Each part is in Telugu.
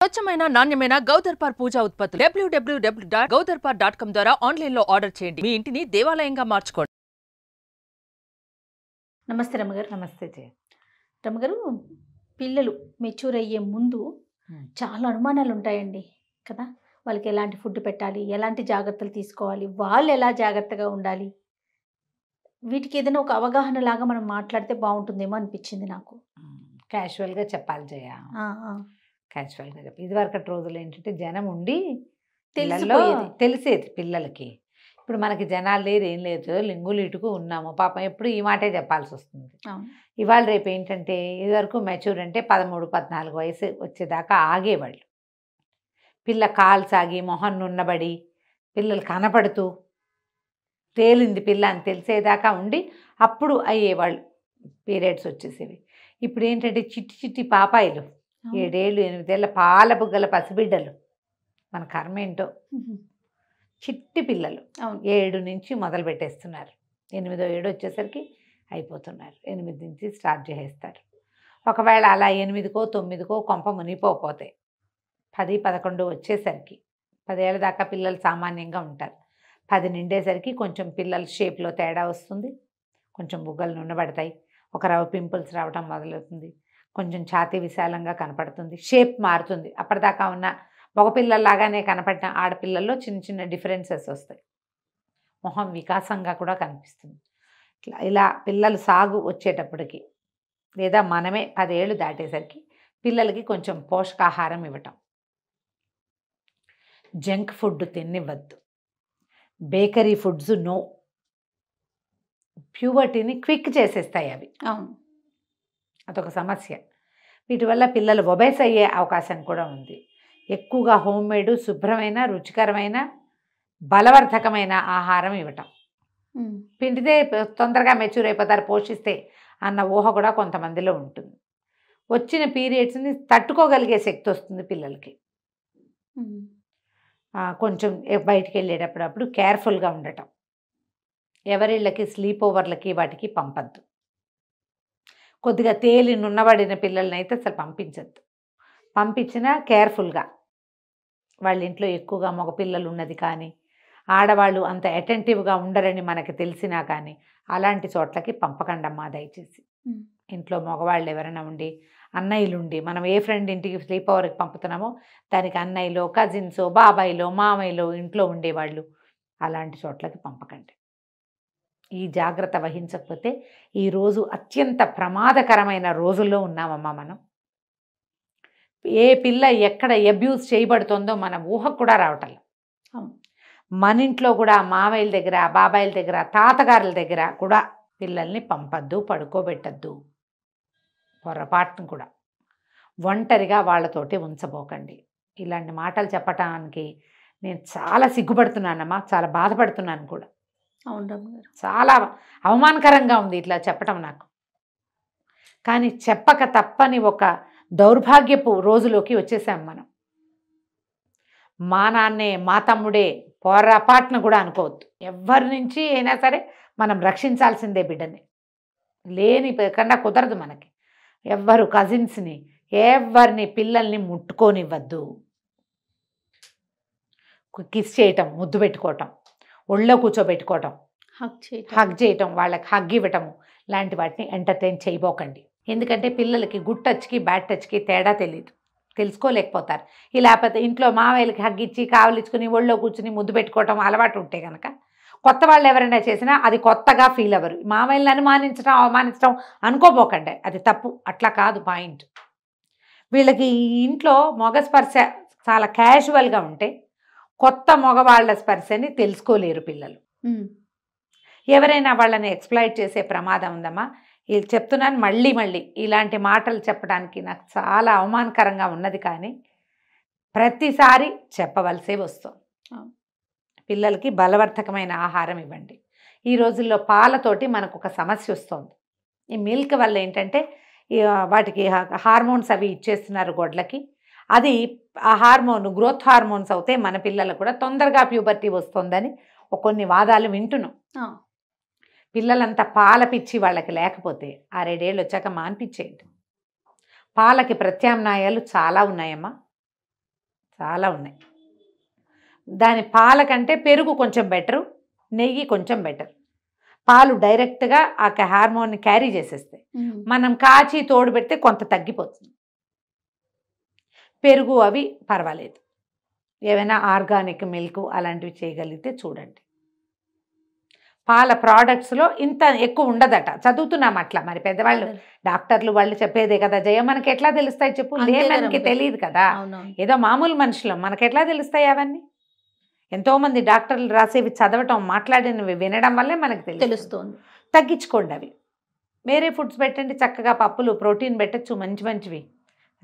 స్వచ్ఛమైన నాణ్యమైన గౌదర్పార్ పూజా ఉత్పత్తులు W W W dot Gaudarpar dot com ద్వారా ఆన్లైన్లో ఆర్డర్ చేయండి మీ ఇంటిని దేవాలయంగా మార్చుకోండి నమస్తే రమ్మగారు నమస్తే జయ రమ్మగారు పిల్లలు మెచ్యూర్ అయ్యే ముందు చాలా అనుమానాలు ఉంటాయండి కదా వాళ్ళకి ఎలాంటి ఫుడ్ పెట్టాలి ఎలాంటి జాగ్రత్తలు తీసుకోవాలి వాళ్ళు ఎలా జాగ్రత్తగా ఉండాలి వీటికి ఏదైనా ఒక అవగాహన లాగా మనం మాట్లాడితే బాగుంటుందేమో అనిపించింది నాకు క్యాషువల్గా చెప్పాలి జయ క్యాజువల్గా చెప్పి ఇదివరకటి రోజులు ఏంటంటే జనం ఉండి పిల్లల్లో తెలిసేది పిల్లలకి ఇప్పుడు మనకి జనాలు లేరు ఏం లేదు లింగులు ఇటుకు ఉన్నాము పాపం ఎప్పుడు ఈ మాటే చెప్పాల్సి వస్తుంది ఇవాళ రేపు ఏంటంటే ఇదివరకు మెచ్యూర్ అంటే పదమూడు పద్నాలుగు వయసు వచ్చేదాకా ఆగేవాళ్ళు పిల్ల కాలు సాగి మొహం నున్నబడి పిల్లలు కనపడుతూ తేలింది పిల్ల అని తెలిసేదాకా ఉండి అప్పుడు అయ్యేవాళ్ళు పీరియడ్స్ వచ్చేసేవి ఇప్పుడు ఏంటంటే చిట్టి చిట్టి పాపాయిలు ఏడేళ్ళు ఎనిమిదేళ్ళ పాల బుగ్గల పసిబిడ్డలు మన కర్మ ఏంటో చిట్టి పిల్లలు ఏడు నుంచి మొదలు పెట్టేస్తున్నారు ఎనిమిదో ఏడు వచ్చేసరికి అయిపోతున్నారు ఎనిమిది నుంచి స్టార్ట్ చేసేస్తారు ఒకవేళ అలా ఎనిమిదికో తొమ్మిదికో కొంప మునిపోతే పది పదకొండు వచ్చేసరికి పదేళ్ళ దాకా పిల్లలు సామాన్యంగా ఉంటారు పది నిండేసరికి కొంచెం పిల్లల షేప్లో తేడా వస్తుంది కొంచెం బుగ్గలు నుండబడతాయి ఒక రవ్వ పింపుల్స్ రావటం మొదలవుతుంది కొంచెం ఛాతీ విశాలంగా కనపడుతుంది షేప్ మారుతుంది అప్పటిదాకా ఉన్న మగపిల్లల్లాగానే కనపడిన ఆడపిల్లల్లో చిన్న చిన్న డిఫరెన్సెస్ వస్తాయి మొహం వికాసంగా కూడా కనిపిస్తుంది ఇట్లా ఇలా పిల్లలు సాగు వచ్చేటప్పటికి లేదా మనమే పదేళ్ళు దాటేసరికి పిల్లలకి కొంచెం పోషకాహారం ఇవ్వటం జంక్ ఫుడ్ తినివ్వద్దు బేకరీ ఫుడ్స్ నో ప్యూవర్టీని క్విక్ చేసేస్తాయి అవి అవును అదొక సమస్య వీటి వల్ల పిల్లలు ఒబేస్ అయ్యే అవకాశం కూడా ఉంది ఎక్కువగా హోమ్ శుభ్రమైన రుచికరమైన బలవర్ధకమైన ఆహారం ఇవ్వటం పిండితే తొందరగా మెచ్యూర్ అయిపోతారు పోషిస్తే అన్న ఊహ కూడా కొంతమందిలో ఉంటుంది వచ్చిన పీరియడ్స్ని తట్టుకోగలిగే శక్తి వస్తుంది పిల్లలకి కొంచెం బయటికి వెళ్ళేటప్పుడప్పుడు కేర్ఫుల్గా ఉండటం ఎవరిళ్ళకి స్లీప్ ఓవర్లకి వాటికి పంపద్దు కొద్దిగా తేలి నున్నబడిన పిల్లల్ని అయితే అసలు పంపించద్దు పంపించినా కేర్ఫుల్గా వాళ్ళ ఇంట్లో ఎక్కువగా మగపిల్లలు ఉన్నది కానీ ఆడవాళ్ళు అంత అటెంటివ్గా ఉండరని మనకి తెలిసినా కానీ అలాంటి చోట్లకి పంపకండమ్మా దయచేసి ఇంట్లో మగవాళ్ళు ఎవరైనా ఉండి అన్నయ్యలు ఉండి మనం ఏ ఫ్రెండ్ ఇంటికి స్లీప్ ఓవర్కి పంపుతున్నామో దానికి అన్నయ్యలో కజిన్సో బాబాయిలో మామయ్యలో ఇంట్లో ఉండేవాళ్ళు అలాంటి చోట్లకి పంపకండి ఈ జాగ్రత్త వహించకపోతే ఈరోజు అత్యంత ప్రమాదకరమైన రోజుల్లో ఉన్నామమ్మా మనం ఏ పిల్ల ఎక్కడ అబ్యూస్ చేయబడుతుందో మన ఊహకు కూడా రావటం మన ఇంట్లో కూడా మావయ్యల దగ్గర బాబాయిల దగ్గర తాతగారుల దగ్గర కూడా పిల్లల్ని పంపద్దు పడుకోబెట్టద్దు పొరపాటును కూడా ఒంటరిగా వాళ్ళతోటి ఉంచబోకండి ఇలాంటి మాటలు చెప్పటానికి నేను చాలా సిగ్గుపడుతున్నానమ్మా చాలా బాధపడుతున్నాను కూడా చాలా అవమానకరంగా ఉంది ఇట్లా చెప్పటం నాకు కానీ చెప్పక తప్పని ఒక దౌర్భాగ్యపు రోజులోకి వచ్చేసాం మనం మా నాన్నే మా తమ్ముడే పోరపాటును కూడా అనుకోవద్దు ఎవరి నుంచి అయినా సరే మనం రక్షించాల్సిందే బిడ్డని లేని కన్నా కుదరదు మనకి ఎవ్వరు కజిన్స్ని ఎవరిని పిల్లల్ని ముట్టుకోనివ్వద్దు కిస్ చేయటం ముద్దు పెట్టుకోవటం ఒళ్ళో కూర్చోబెట్టుకోవటం హగ్ చేయటం హగ్ చేయటం వాళ్ళకి హగ్ ఇవ్వటము లాంటి వాటిని ఎంటర్టైన్ చేయబోకండి ఎందుకంటే పిల్లలకి గుడ్ టచ్కి బ్యాడ్ టచ్కి తేడా తెలియదు తెలుసుకోలేకపోతారు ఈ లేకపోతే ఇంట్లో మావయ్యలకి హగ్ ఇచ్చి కావలిచ్చుకుని ఒళ్ళో కూర్చుని ముద్దు పెట్టుకోవటం అలవాటు ఉంటే కనుక కొత్త వాళ్ళు ఎవరైనా చేసినా అది కొత్తగా ఫీల్ అవ్వరు మావయ్యలను అనుమానించడం అవమానించడం అనుకోపోకండి అది తప్పు అట్లా కాదు పాయింట్ వీళ్ళకి ఇంట్లో మొగ స్పర్శ చాలా క్యాజువల్గా ఉంటే కొత్త మగవాళ్ల స్పర్శని తెలుసుకోలేరు పిల్లలు ఎవరైనా వాళ్ళని ఎక్స్ప్లైట్ చేసే ప్రమాదం ఉందమ్మా వీళ్ళు చెప్తున్నాను మళ్ళీ మళ్ళీ ఇలాంటి మాటలు చెప్పడానికి నాకు చాలా అవమానకరంగా ఉన్నది కానీ ప్రతిసారి చెప్పవలసే వస్తుంది పిల్లలకి బలవర్ధకమైన ఆహారం ఇవ్వండి ఈ రోజుల్లో పాలతోటి మనకు ఒక సమస్య వస్తుంది ఈ మిల్క్ వల్ల ఏంటంటే వాటికి హార్మోన్స్ అవి ఇచ్చేస్తున్నారు గొడ్లకి అది ఆ హార్మోన్ గ్రోత్ హార్మోన్స్ అవుతాయి మన పిల్లలకు కూడా తొందరగా ప్యూబర్టీ వస్తుందని కొన్ని వాదాలు వింటున్నాం పిల్లలంతా పాల పిచ్చి వాళ్ళకి లేకపోతే ఆ రెండేళ్ళు వచ్చాక మాన్పించేయండి పాలకి ప్రత్యామ్నాయాలు చాలా ఉన్నాయమ్మా చాలా ఉన్నాయి దాని పాలకంటే పెరుగు కొంచెం బెటరు నెయ్యి కొంచెం బెటర్ పాలు డైరెక్ట్గా ఆ హార్మోన్ని క్యారీ చేసేస్తాయి మనం కాచి తోడు పెడితే కొంత తగ్గిపోతుంది పెరుగు అవి పర్వాలేదు ఏమైనా ఆర్గానిక్ మిల్క్ అలాంటివి చేయగలిగితే చూడండి పాల ప్రోడక్ట్స్లో ఇంత ఎక్కువ ఉండదట చదువుతున్నాం అట్లా మరి పెద్దవాళ్ళు డాక్టర్లు వాళ్ళు చెప్పేదే కదా జయ మనకి ఎట్లా తెలుస్తాయి చెప్పు లేమన్కి తెలియదు కదా ఏదో మామూలు మనుషులు మనకి ఎట్లా తెలుస్తాయి అవన్నీ ఎంతోమంది డాక్టర్లు రాసేవి చదవటం మాట్లాడినవి వినడం వల్లే మనకు తెలుస్తుంది తగ్గించుకోండి అవి వేరే ఫుడ్స్ పెట్టండి చక్కగా పప్పులు ప్రోటీన్ పెట్టచ్చు మంచి మంచివి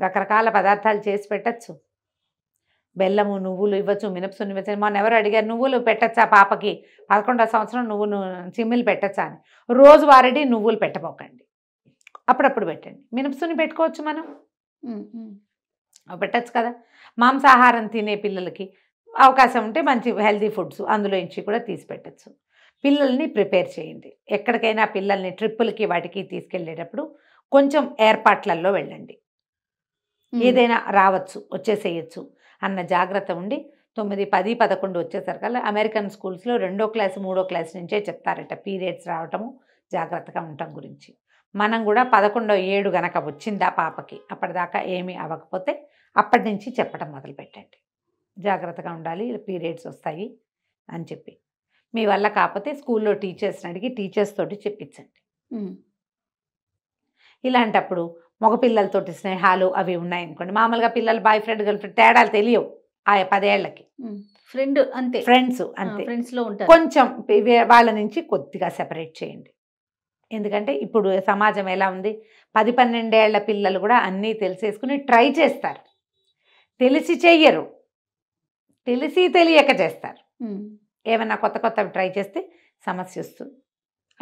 రకరకాల పదార్థాలు చేసి పెట్టచ్చు బెల్లము నువ్వులు ఇవ్వచ్చు మినపసు ఇవ్వచ్చు మొన్న ఎవరు అడిగారు నువ్వులు పెట్టచ్చా పాపకి పదకొండో సంవత్సరం నువ్వు చిమ్మిలు పెట్టచ్చా అని రోజు వారడి నువ్వులు పెట్టబోకండి అప్పుడప్పుడు పెట్టండి మినపసుని పెట్టుకోవచ్చు మనం పెట్టచ్చు కదా మాంసాహారం తినే పిల్లలకి అవకాశం ఉంటే మంచి హెల్దీ ఫుడ్స్ అందులో నుంచి కూడా తీసి పెట్టచ్చు పిల్లల్ని ప్రిపేర్ చేయండి ఎక్కడికైనా పిల్లల్ని ట్రిప్పులకి వాటికి తీసుకెళ్ళేటప్పుడు కొంచెం ఏర్పాట్లలో వెళ్ళండి ఏదైనా రావచ్చు వచ్చేసేయచ్చు అన్న జాగ్రత్త ఉండి తొమ్మిది పది పదకొండు వచ్చేసరికల్లా అమెరికన్ స్కూల్స్లో రెండో క్లాస్ మూడో క్లాస్ నుంచే చెప్తారట పీరియడ్స్ రావటము జాగ్రత్తగా ఉండటం గురించి మనం కూడా పదకొండో ఏడు గనక వచ్చిందా పాపకి అప్పటిదాకా ఏమీ అవ్వకపోతే అప్పటి నుంచి చెప్పడం మొదలు పెట్టండి జాగ్రత్తగా ఉండాలి పీరియడ్స్ వస్తాయి అని చెప్పి మీ వల్ల కాకపోతే స్కూల్లో టీచర్స్ని అడిగి టీచర్స్ తోటి చెప్పించండి ఇలాంటప్పుడు మగపిల్లలతోటి స్నేహాలు అవి ఉన్నాయి అనుకోండి మామూలుగా పిల్లలు బాయ్ ఫ్రెండ్ గర్ల్ ఫ్రెండ్ తేడాలు తెలియవు ఆ పదేళ్లకి ఫ్రెండ్ అంతే ఫ్రెండ్స్ అంతే ఫ్రెండ్స్ లో ఉంటారు కొంచెం వాళ్ళ నుంచి కొద్దిగా సెపరేట్ చేయండి ఎందుకంటే ఇప్పుడు సమాజం ఎలా ఉంది పది పన్నెండేళ్ల పిల్లలు కూడా అన్నీ తెలిసేసుకుని ట్రై చేస్తారు తెలిసి చెయ్యరు తెలిసి తెలియక చేస్తారు ఏమైనా కొత్త కొత్తవి ట్రై చేస్తే సమస్య వస్తుంది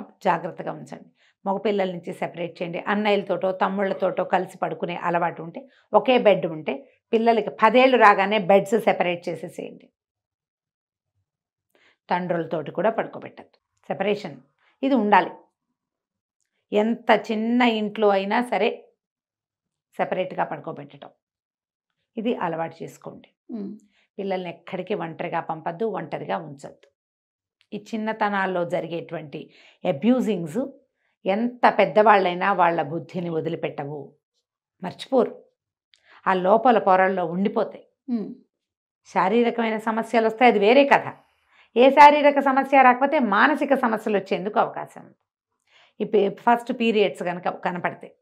అప్పుడు జాగ్రత్తగా ఉంచండి మగపిల్లల నుంచి సెపరేట్ చేయండి అన్నయ్యలతోటో తమ్ముళ్ళతోటో కలిసి పడుకునే అలవాటు ఉంటే ఒకే బెడ్ ఉంటే పిల్లలకి పదేళ్ళు రాగానే బెడ్స్ సెపరేట్ చేసేసేయండి తండ్రులతోటి కూడా పడుకోబెట్టద్దు సెపరేషన్ ఇది ఉండాలి ఎంత చిన్న ఇంట్లో అయినా సరే సెపరేట్గా పడుకోబెట్టడం ఇది అలవాటు చేసుకోండి పిల్లల్ని ఎక్కడికి ఒంటరిగా పంపద్దు ఒంటరిగా ఉంచద్దు ఈ చిన్నతనాల్లో జరిగేటువంటి అబ్యూజింగ్స్ ఎంత పెద్దవాళ్ళైనా వాళ్ళ బుద్ధిని వదిలిపెట్టవు మర్చిపోరు ఆ లోపల పొరల్లో ఉండిపోతాయి శారీరకమైన సమస్యలు వస్తాయి అది వేరే కథ ఏ శారీరక సమస్య రాకపోతే మానసిక సమస్యలు వచ్చేందుకు అవకాశం ఉంది ఫస్ట్ పీరియడ్స్ కనుక కనపడతాయి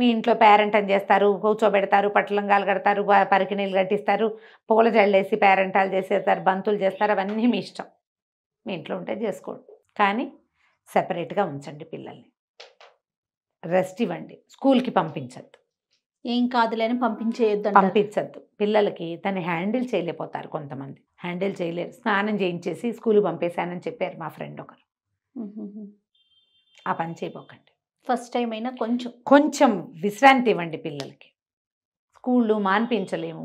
మీ ఇంట్లో అని చేస్తారు కూర్చోబెడతారు పట్టలంగాలు కడతారు పరికినీళ్ళు కట్టిస్తారు పూల జల్లేసి పేరెంటాలు చేసేస్తారు బంతులు చేస్తారు అవన్నీ మీ ఇష్టం మీ ఇంట్లో ఉంటే చేసుకోండి కానీ సెపరేట్గా ఉంచండి పిల్లల్ని రెస్ట్ ఇవ్వండి స్కూల్కి పంపించద్దు ఏం కాదులేని పంపించేయద్దు పంపించద్దు పిల్లలకి తను హ్యాండిల్ చేయలేకపోతారు కొంతమంది హ్యాండిల్ చేయలేరు స్నానం చేయించేసి స్కూల్ పంపేశానని చెప్పారు మా ఫ్రెండ్ ఒకరు ఆ పని చేయబోకండి ఫస్ట్ టైం అయినా కొంచెం కొంచెం విశ్రాంతి ఇవ్వండి పిల్లలకి స్కూళ్ళు మాన్పించలేము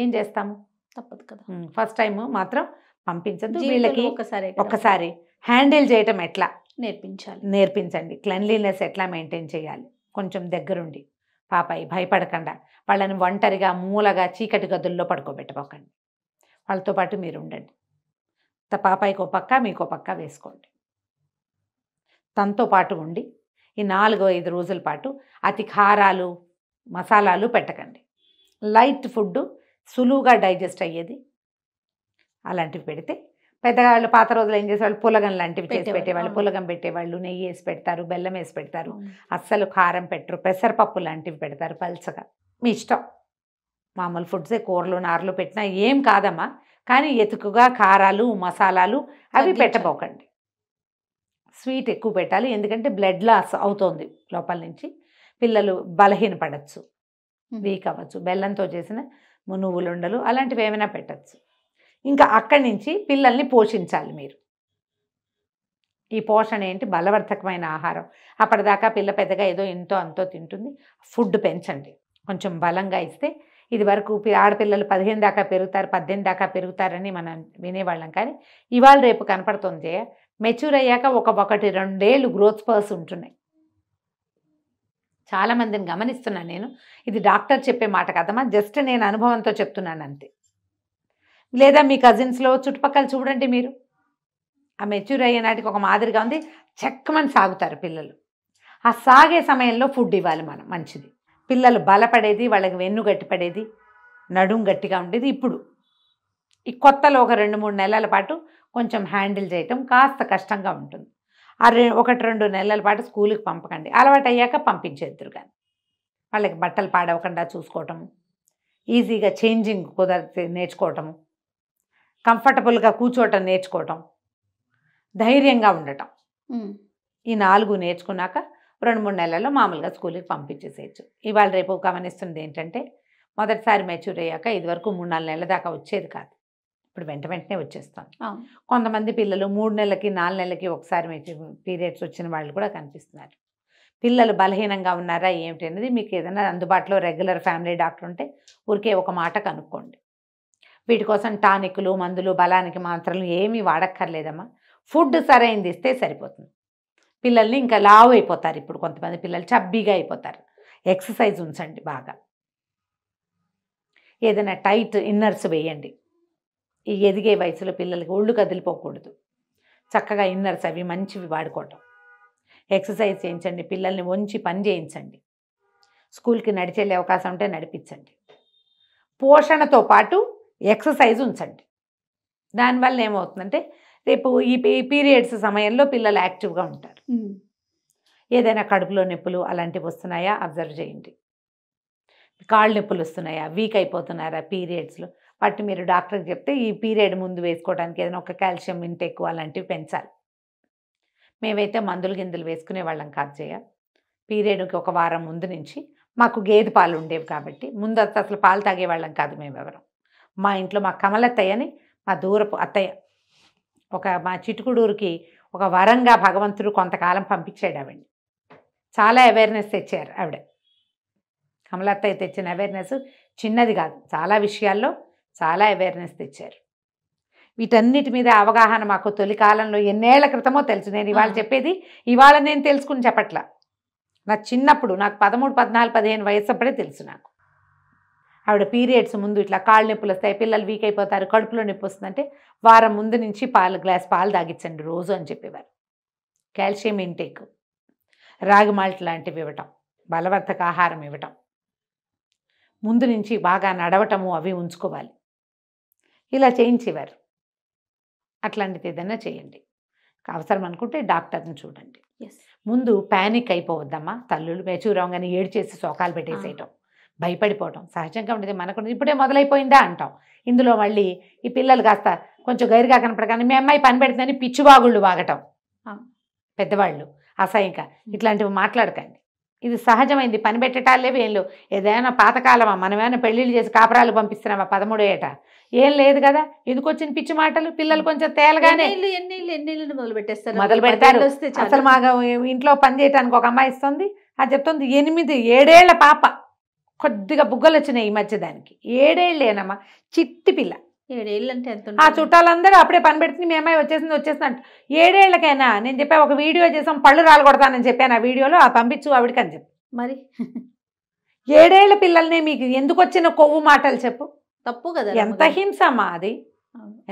ఏం చేస్తాము తప్పదు కదా ఫస్ట్ టైం మాత్రం పంపించద్దు వీళ్ళకి ఒకసారి ఒకసారి హ్యాండిల్ చేయటం ఎట్లా నేర్పించాలి నేర్పించండి క్లెన్లీనెస్ ఎట్లా మెయింటైన్ చేయాలి కొంచెం దగ్గరుండి పాపాయి భయపడకుండా వాళ్ళని ఒంటరిగా మూలగా చీకటి గదుల్లో పడుకోబెట్టబోకండి వాళ్ళతో పాటు మీరు ఉండండి పాపాయికి ఒక పక్క ఒక పక్క వేసుకోండి తనతో పాటు ఉండి ఈ నాలుగో ఐదు రోజుల పాటు అతి కారాలు మసాలాలు పెట్టకండి లైట్ ఫుడ్ సులువుగా డైజెస్ట్ అయ్యేది అలాంటివి పెడితే పెద్దగాళ్ళు పాత రోజులు ఏం చేసేవాళ్ళు పులగం లాంటివి చేసి పెట్టేవాళ్ళు పులగం పెట్టేవాళ్ళు నెయ్యి వేసి పెడతారు బెల్లం వేసి పెడతారు అస్సలు కారం పెట్టరు పెసరపప్పు లాంటివి పెడతారు పల్చగా మీ ఇష్టం మామూలు ఫుడ్సే కూరలు నారలు పెట్టినా ఏం కాదమ్మా కానీ ఎతుకుగా కారాలు మసాలాలు అవి పెట్టబోకండి స్వీట్ ఎక్కువ పెట్టాలి ఎందుకంటే బ్లడ్ లాస్ అవుతుంది లోపల నుంచి పిల్లలు బలహీనపడచ్చు వీక్ అవ్వచ్చు బెల్లంతో చేసిన నువ్వులుండలు అలాంటివి ఏమైనా పెట్టచ్చు ఇంకా అక్కడి నుంచి పిల్లల్ని పోషించాలి మీరు ఈ పోషణ ఏంటి బలవర్ధకమైన ఆహారం అప్పటిదాకా పిల్ల పెద్దగా ఏదో ఎంతో అంతో తింటుంది ఫుడ్ పెంచండి కొంచెం బలంగా ఇస్తే ఇది వరకు ఆడపిల్లలు పదిహేను దాకా పెరుగుతారు పద్దెనిమిది దాకా పెరుగుతారని మనం వినేవాళ్ళం కానీ ఇవాళ రేపు కనపడుతుంది మెచ్యూర్ అయ్యాక ఒక ఒకటి రెండేళ్ళు గ్రోత్ స్పర్స్ ఉంటున్నాయి చాలామందిని గమనిస్తున్నాను నేను ఇది డాక్టర్ చెప్పే మాట కదమ్మా జస్ట్ నేను అనుభవంతో చెప్తున్నాను అంతే లేదా మీ కజిన్స్లో చుట్టుపక్కల చూడండి మీరు ఆ మెచ్యూర్ అయ్యే నాటికి ఒక మాదిరిగా ఉంది చెక్కమని సాగుతారు పిల్లలు ఆ సాగే సమయంలో ఫుడ్ ఇవ్వాలి మనం మంచిది పిల్లలు బలపడేది వాళ్ళకి వెన్ను గట్టిపడేది నడుం గట్టిగా ఉండేది ఇప్పుడు ఈ కొత్తలో ఒక రెండు మూడు నెలల పాటు కొంచెం హ్యాండిల్ చేయటం కాస్త కష్టంగా ఉంటుంది ఆ రె ఒకటి రెండు నెలల పాటు స్కూల్కి పంపకండి అలవాటు అయ్యాక పంపించేద్దరు కానీ వాళ్ళకి బట్టలు పాడవకుండా చూసుకోవటము ఈజీగా చేంజింగ్ కుదర నేర్చుకోవటము కంఫర్టబుల్గా కూర్చోవటం నేర్చుకోవటం ధైర్యంగా ఉండటం ఈ నాలుగు నేర్చుకున్నాక రెండు మూడు నెలల్లో మామూలుగా స్కూల్కి పంపించేసేయచ్చు ఇవాళ రేపు గమనిస్తుంది ఏంటంటే మొదటిసారి మెచ్యూర్ అయ్యాక ఇదివరకు మూడు నాలుగు నెలల దాకా వచ్చేది కాదు ఇప్పుడు వెంట వెంటనే వచ్చేస్తాం కొంతమంది పిల్లలు మూడు నెలలకి నాలుగు నెలలకి ఒకసారి పీరియడ్స్ వచ్చిన వాళ్ళు కూడా కనిపిస్తున్నారు పిల్లలు బలహీనంగా ఉన్నారా ఏమిటి అనేది మీకు ఏదైనా అందుబాటులో రెగ్యులర్ ఫ్యామిలీ డాక్టర్ ఉంటే ఊరికే ఒక మాట కనుక్కోండి వీటి కోసం టానిక్లు మందులు బలానికి మాత్రలు ఏమీ వాడక్కర్లేదమ్మా ఫుడ్ సరైనది ఇస్తే సరిపోతుంది పిల్లల్ని ఇంకా లావు అయిపోతారు ఇప్పుడు కొంతమంది పిల్లలు చబ్బీగా అయిపోతారు ఎక్సర్సైజ్ ఉంచండి బాగా ఏదైనా టైట్ ఇన్నర్స్ వేయండి ఈ ఎదిగే వయసులో పిల్లలకి ఒళ్ళు కదిలిపోకూడదు చక్కగా ఇన్నర్స్ అవి మంచివి వాడుకోవటం ఎక్సర్సైజ్ చేయించండి పిల్లల్ని వంచి పని చేయించండి స్కూల్కి నడిచేళ్ళే అవకాశం ఉంటే నడిపించండి పోషణతో పాటు ఎక్సర్సైజ్ ఉంచండి దానివల్ల ఏమవుతుందంటే రేపు ఈ పీరియడ్స్ సమయంలో పిల్లలు యాక్టివ్గా ఉంటారు ఏదైనా కడుపులో నొప్పులు అలాంటివి వస్తున్నాయా అబ్జర్వ్ చేయండి కాళ్ళు నొప్పులు వస్తున్నాయా వీక్ అయిపోతున్నారా పీరియడ్స్లో వాటి మీరు డాక్టర్కి చెప్తే ఈ పీరియడ్ ముందు వేసుకోవడానికి ఏదైనా ఒక కాల్షియం ఇంటెక్ అలాంటివి పెంచాలి మేమైతే మందులు గింజలు వేసుకునే వాళ్ళం కాదు చేయ పీరియడ్కి ఒక వారం ముందు నుంచి మాకు గేదె పాలు ఉండేవి కాబట్టి ముందు అసలు పాలు తాగేవాళ్ళం కాదు మేమెవరం మా ఇంట్లో మా కమలత్తయ్య అని మా దూరపు అత్తయ్య ఒక మా చిటుకుడూరికి ఒక వరంగా భగవంతుడు కొంతకాలం పంపించాడు ఆవిడ్ని చాలా అవేర్నెస్ తెచ్చారు ఆవిడ కమలత్తయ్య తెచ్చిన అవేర్నెస్ చిన్నది కాదు చాలా విషయాల్లో చాలా అవేర్నెస్ తెచ్చారు వీటన్నిటి మీద అవగాహన మాకు తొలి కాలంలో ఎన్నేళ్ల క్రితమో తెలుసు నేను ఇవాళ చెప్పేది ఇవాళ నేను తెలుసుకుని చెప్పట్లా నా చిన్నప్పుడు నాకు పదమూడు పద్నాలుగు పదిహేను వయసు అప్పుడే తెలుసు నాకు ఆవిడ పీరియడ్స్ ముందు ఇట్లా కాళ్ళు నొప్పులు వస్తాయి పిల్లలు వీక్ అయిపోతారు కడుపులో నొప్పి వస్తుందంటే వారం ముందు నుంచి పాలు గ్లాస్ పాలు తాగించండి రోజు అని చెప్పేవారు కాల్షియం ఇంటేక్ రాగి మాల్ట్ లాంటివి ఇవ్వటం బలవర్ధక ఆహారం ఇవ్వటం ముందు నుంచి బాగా నడవటము అవి ఉంచుకోవాలి ఇలా చేయించేవారు అట్లాంటిది ఏదైనా చేయండి అవసరం అనుకుంటే డాక్టర్ని చూడండి ముందు ప్యానిక్ అయిపోవద్దమ్మా తల్లులు మెచ్యూర్ అవగానే ఏడు చేసి సోకాలు పెట్టేసేయటం భయపడిపోవటం సహజంగా ఉండేది మనకు ఇప్పుడే మొదలైపోయిందా అంటాం ఇందులో మళ్ళీ ఈ పిల్లలు కాస్త కొంచెం గైరుగా కనపడగానే మీ అమ్మాయి పని పెడుతుందని పిచ్చివాగుళ్ళు వాగటం పెద్దవాళ్ళు అసహ్యంగా ఇట్లాంటివి మాట్లాడకండి ఇది సహజమైంది పని పెట్టటాలు లేవు ఏం లేవు ఏదైనా పాతకాలమా మనమేమైనా పెళ్ళిళ్ళు చేసి కాపురాలు పంపిస్తున్నామా పదమూడు ఏట ఏం లేదు కదా ఎందుకు వచ్చిన పిచ్చి మాటలు పిల్లలు కొంచెం తేలగానే మొదలు పెట్టేస్తారు మొదలు పెడతారు అసలు మాకు ఇంట్లో పని చేయటానికి ఒక అమ్మాయి ఇస్తుంది అది చెప్తుంది ఎనిమిది ఏడేళ్ల పాప కొద్దిగా బుగ్గలు వచ్చినాయి ఈ మధ్య దానికి ఏడేళ్ళేనమ్మా చిట్టి పిల్ల అంటే ఎంత ఆ చుట్టాలందరూ అప్పుడే పని పెడుతుంది మేమే వచ్చేసింది వచ్చేసింది అంట ఏడేళ్ళకైనా నేను చెప్పా ఒక వీడియో చేసాం పళ్ళు రాలగొడతానని చెప్పాను ఆ వీడియోలో ఆ పంపించు ఆవిడకి అని చెప్పు మరి ఏడేళ్ల పిల్లల్ని మీకు ఎందుకు వచ్చిన కొవ్వు మాటలు చెప్పు తప్పు కదా ఎంత హింసమ్మా అది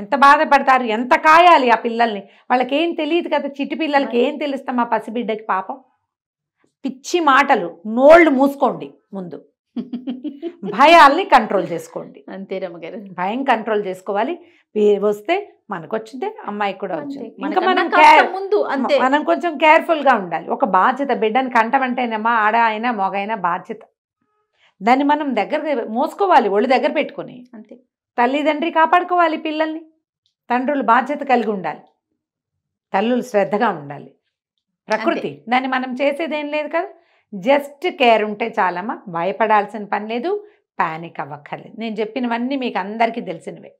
ఎంత బాధపడతారు ఎంత కాయాలి ఆ పిల్లల్ని వాళ్ళకి ఏం తెలియదు కదా చిట్టి పిల్లలకి ఏం తెలుస్తామా పసిబిడ్డకి పాపం పిచ్చి మాటలు నోళ్లు మూసుకోండి ముందు భయాల్ని కంట్రోల్ చేసుకోండి అంతే రమగారు భయం కంట్రోల్ చేసుకోవాలి వస్తే మనకు వచ్చిందే అమ్మాయికి కూడా వచ్చింది ఇంకా మనం ముందు అంతే మనం కొంచెం కేర్ఫుల్ గా ఉండాలి ఒక బాధ్యత బిడ్డని కంటమంటేనేమా ఆడ అయినా మొగైనా బాధ్యత దాన్ని మనం దగ్గర మోసుకోవాలి ఒళ్ళు దగ్గర పెట్టుకుని అంతే తల్లిదండ్రి కాపాడుకోవాలి పిల్లల్ని తండ్రులు బాధ్యత కలిగి ఉండాలి తల్లులు శ్రద్ధగా ఉండాలి ప్రకృతి దాన్ని మనం చేసేదేం లేదు కదా జస్ట్ కేర్ ఉంటే చాలమ్మా భయపడాల్సిన పని లేదు ప్యానిక్ అవ్వక్కర్లేదు నేను చెప్పినవన్నీ మీకు అందరికీ తెలిసినవే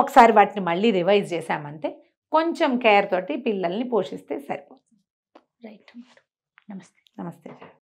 ఒకసారి వాటిని మళ్ళీ రివైజ్ చేశామంటే కొంచెం కేర్ తోటి పిల్లల్ని పోషిస్తే సరిపోతుంది రైట్ నమస్తే నమస్తే